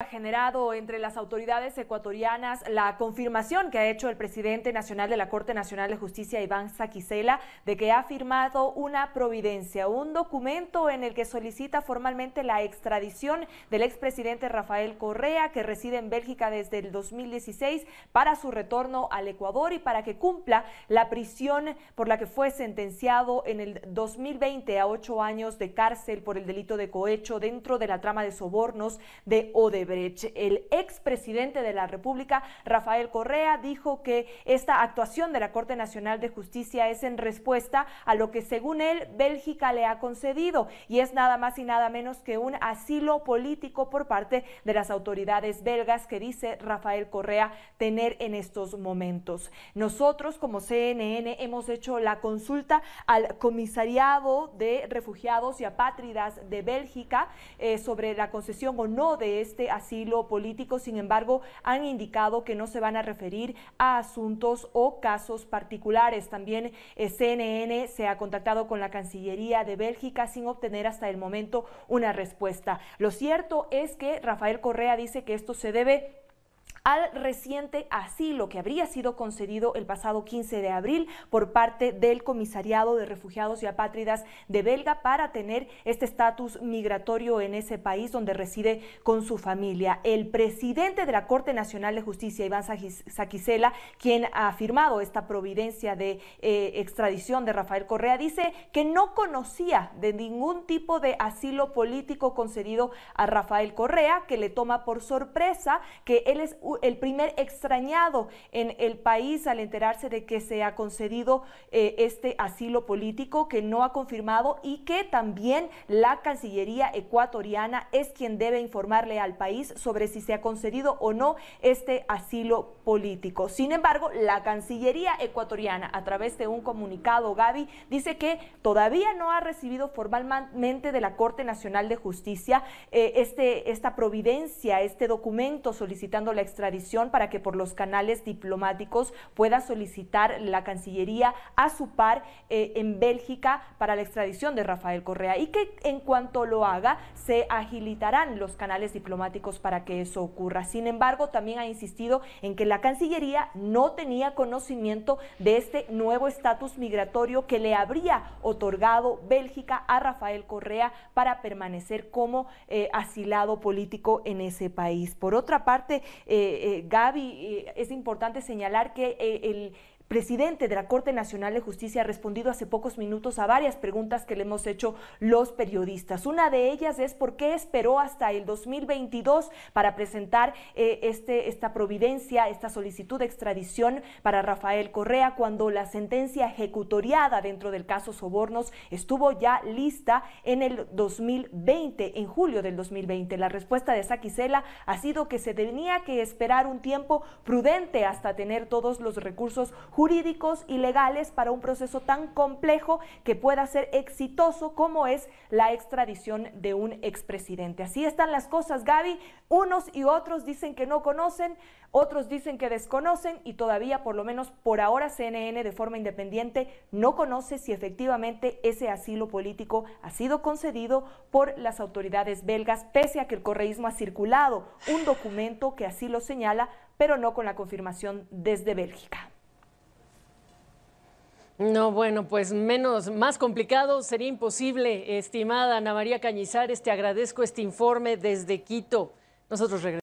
ha generado entre las autoridades ecuatorianas la confirmación que ha hecho el presidente nacional de la Corte Nacional de Justicia, Iván Saquicela, de que ha firmado una providencia, un documento en el que solicita formalmente la extradición del expresidente Rafael Correa, que reside en Bélgica desde el 2016, para su retorno al Ecuador y para que cumpla la prisión por la que fue sentenciado en el 2020 a ocho años de cárcel por el delito de cohecho dentro de la trama de sobornos de Odebrecht. Odebrecht. El expresidente de la República, Rafael Correa, dijo que esta actuación de la Corte Nacional de Justicia es en respuesta a lo que, según él, Bélgica le ha concedido y es nada más y nada menos que un asilo político por parte de las autoridades belgas que dice Rafael Correa tener en estos momentos. Nosotros, como CNN, hemos hecho la consulta al comisariado de refugiados y apátridas de Bélgica eh, sobre la concesión o no de este asilo asilo político, sin embargo, han indicado que no se van a referir a asuntos o casos particulares. También eh, CNN se ha contactado con la Cancillería de Bélgica sin obtener hasta el momento una respuesta. Lo cierto es que Rafael Correa dice que esto se debe al reciente asilo que habría sido concedido el pasado 15 de abril por parte del Comisariado de Refugiados y Apátridas de Belga para tener este estatus migratorio en ese país donde reside con su familia. El presidente de la Corte Nacional de Justicia, Iván Saquicela, quien ha firmado esta providencia de eh, extradición de Rafael Correa, dice que no conocía de ningún tipo de asilo político concedido a Rafael Correa, que le toma por sorpresa que él es el primer extrañado en el país al enterarse de que se ha concedido eh, este asilo político que no ha confirmado y que también la Cancillería ecuatoriana es quien debe informarle al país sobre si se ha concedido o no este asilo político. Sin embargo, la Cancillería ecuatoriana a través de un comunicado, Gaby, dice que todavía no ha recibido formalmente de la Corte Nacional de Justicia eh, este, esta providencia, este documento solicitando la extradición para que por los canales diplomáticos pueda solicitar la Cancillería a su par eh, en Bélgica para la extradición de Rafael Correa y que en cuanto lo haga se agilitarán los canales diplomáticos para que eso ocurra. Sin embargo, también ha insistido en que la Cancillería no tenía conocimiento de este nuevo estatus migratorio que le habría otorgado Bélgica a Rafael Correa para permanecer como eh, asilado político en ese país. Por otra parte, eh, eh, eh, Gaby, eh, es importante señalar que eh, el, presidente de la Corte Nacional de Justicia ha respondido hace pocos minutos a varias preguntas que le hemos hecho los periodistas. Una de ellas es por qué esperó hasta el 2022 para presentar eh, este, esta providencia, esta solicitud de extradición para Rafael Correa cuando la sentencia ejecutoriada dentro del caso Sobornos estuvo ya lista en el 2020, en julio del 2020. La respuesta de Saquisela ha sido que se tenía que esperar un tiempo prudente hasta tener todos los recursos jurídicos y legales para un proceso tan complejo que pueda ser exitoso como es la extradición de un expresidente. Así están las cosas, Gaby. Unos y otros dicen que no conocen, otros dicen que desconocen y todavía, por lo menos por ahora, CNN de forma independiente no conoce si efectivamente ese asilo político ha sido concedido por las autoridades belgas, pese a que el correísmo ha circulado un documento que así lo señala, pero no con la confirmación desde Bélgica. No, bueno, pues menos, más complicado sería imposible, estimada Ana María Cañizares. Te agradezco este informe desde Quito. Nosotros regresamos.